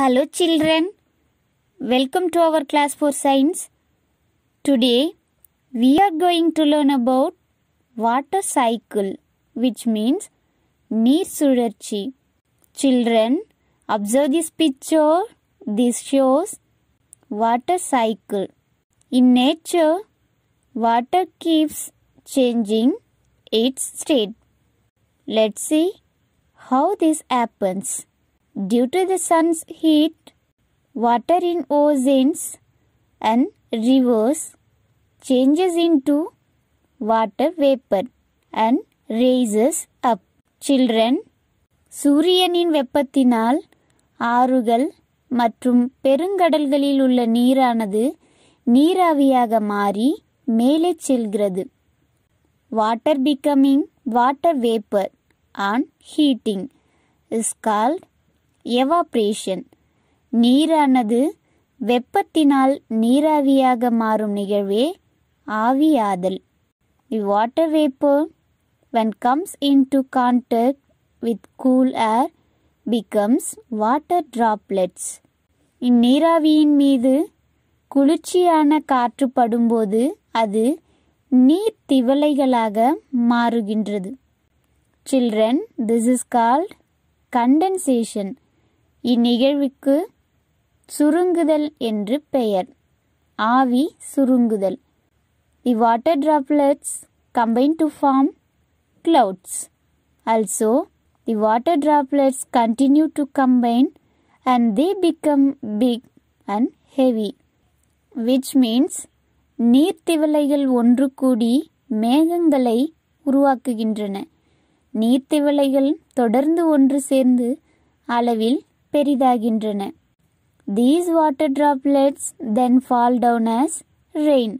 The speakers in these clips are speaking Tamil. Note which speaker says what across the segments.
Speaker 1: Hello children, welcome to our class for science. Today we are going to learn about water cycle which means near Surarchi. Children, observe this picture. This shows water cycle. In nature, water keeps changing its state. Let's see how this happens. Due to the sun's heat, water in oceans and rivers changes into water vapor and raises up. Children, சூரியனின் வெப்பத்தினால் ஆறுகள் மற்றும் பெருங்கடல்களில் உள்ள நீரானது நீராவியாக மாறி மேலே செல்கிறது water becoming water vapour on heating is called evaporation நீரானது வெப்பத்தினால் நீராவியாக மாறும் நிகழ்வே ஆவியாதல் the water vapour comes in to contact with cool air becomes water droplets இந்நீராவியின் மீது குளிர்ச்சியான காற்று படும்போது அது நீர் திவலைகளாக மாறுகின்றது children this is called condensation இந்நிகழ்வுக்கு சுருங்குதல் என்று பெயர் ஆவி சுருங்குதல் the water droplets combine to form clouds also the water droplets continue to combine and they become big and heavy which means நீர்த்திவலைகள் ஒன்று கூடி மேகங்களை உருவாக்குகின்றன நீர்த்திவலைகள் தொடர்ந்து ஒன்று சேர்ந்து அளவில் பெரிதாகின்றன these water droplets then fall down as rain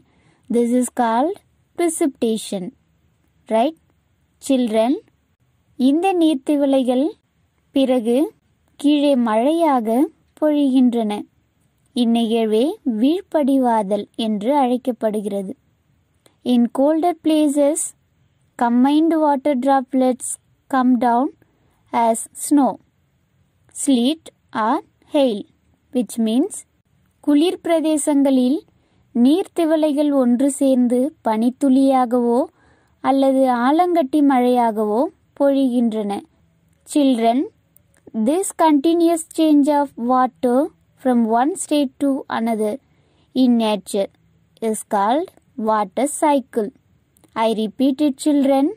Speaker 1: this is called precipitation right children இந்த நீர்த்திவளைகள் பிறகு கீழே மழையாக பொழிகின்றன இந்நிகழ்வே வீழ்படிவாதல் என்று அழைக்கப்படுகிறது in colder places combined water droplets come down as snow sleet or hail which means குளிர் பிரதேசங்களில் நீர்த்திவளைகள் ஒன்று சேர்ந்து பனித்துளியாகவோ அல்லது ஆலங்கட்டி மழையாகவோ பொழிகின்றன children this continuous change of water from one state to another in nature is called water cycle I repeat it children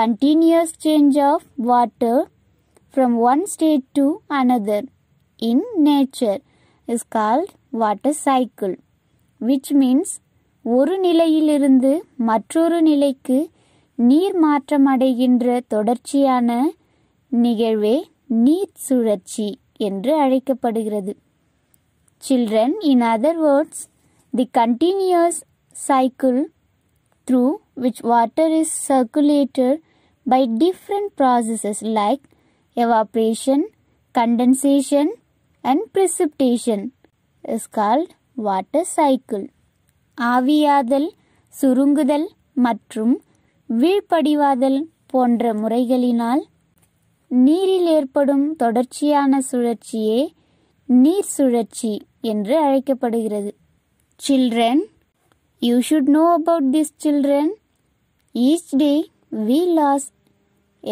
Speaker 1: continuous change of water from one state to another in nature is called water cycle which means ஒரு நிலையிலிருந்து மற்றொரு நிலைக்கு நீர் மாற்றம் அடைகின்ற தொடர்ச்சியான நிகழ்வே நீர் சுழற்சி என்று அழைக்கப்படுகிறது children in other words the continuous cycle through which water is circulated by different processes like evaporation, condensation and precipitation is called water cycle. ஆவியாதல், சுருங்குதல் மற்றும் வீழ்படிவாதல் போன்ற முறைகளினால் நீரில் ஏற்படும் தொடர்ச்சியான சுழற்சியே நீர் சுழற்சி என்று அழைக்கப்படுகிறது children you should know about this children each day we lose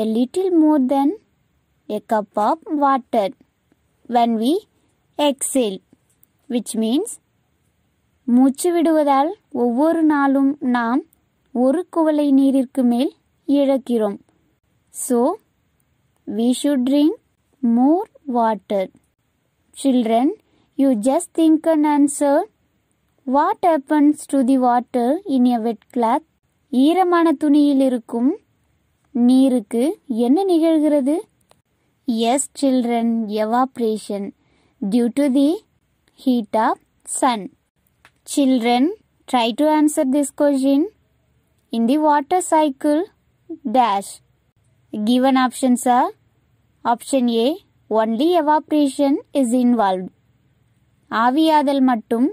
Speaker 1: a little more than a cup of water when we exhale which means மூச்சு விடுவதால் ஒவ்வொரு நாளும் நாம் ஒரு குவளை நீரிற்கு மேல் இழக்கிறோம் so we should drink more water. Children, you just think and answer what happens to the water in a wet cloth? ஈரமான துணியில் இருக்கும் நீருக்கு என்ன நிகழ்கிறது Yes, children, evaporation due to the heat of sun. Children, try to answer this question. In the water cycle, dash. Given options are Option A. Only evaporation is involved. ஆவியாதல் மட்டும்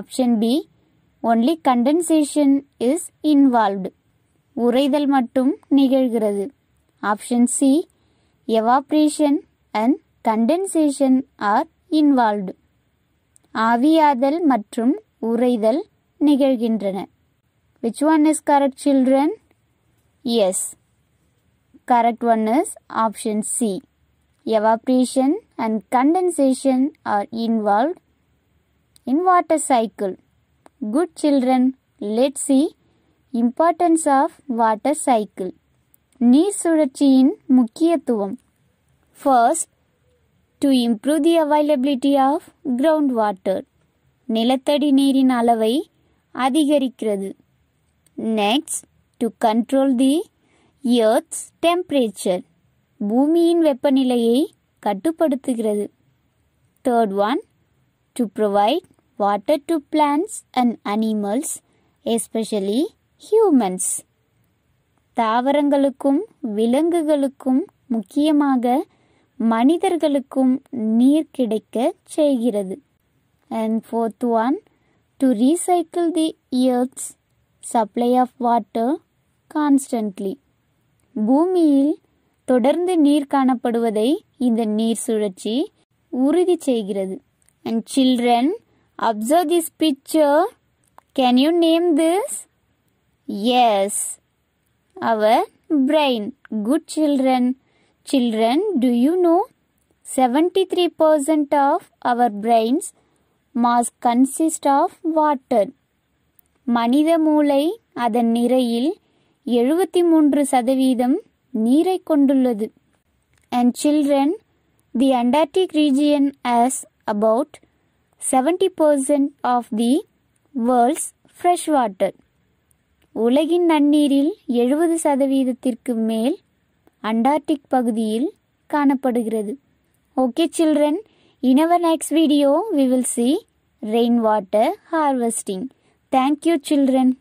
Speaker 1: Option B. Only condensation is involved. Involved உறைதல் மட்டும் நிகழ்கிறது Option C evaporation and condensation are involved. Aviyadal matrum uraidal nigergindrana. Which one is correct, children? Yes. Correct one is option C. Evaporation and condensation are involved in water cycle. Good children, let's see importance of water cycle. நீர் சுழற்சியின் முக்கியத்துவம் first to improve the availability of ground water நிலத்தடி நீரின் அளவை அதிகரிக்கிறது next to control the earth's temperature பூமியின் வெப்பநிலையை கட்டுப்படுத்துகிறது third one to provide water to plants and animals especially humans தாவரங்களுக்கும் விலங்குகளுக்கும் முக்கியமாக மனிதர்களுக்கும் நீர் கிடைக்க செய்கிறது and fourth one to recycle the earth's supply of water constantly பூமியில் தொடர்ந்து நீர் காணப்படுவதை இந்த நீர் சுழற்சி உறுதி செய்கிறது and children observe this picture can you name this is our brain. Good children. Children, do you know 73% of our brain's mass consists of water. மனித மூளை அதன் நிறையில் எழுபத்தி மூன்று சதவீதம் நீரை கொண்டுள்ளது and children the Antarctic region has about seventy percent of the world's fresh water உலகின் நன்னீரில் எழுபது சதவீதத்திற்கு மேல் அண்டார்டிக் பகுதியில் காணப்படுகிறது okay children in our next video we will see rain water harvesting thank you children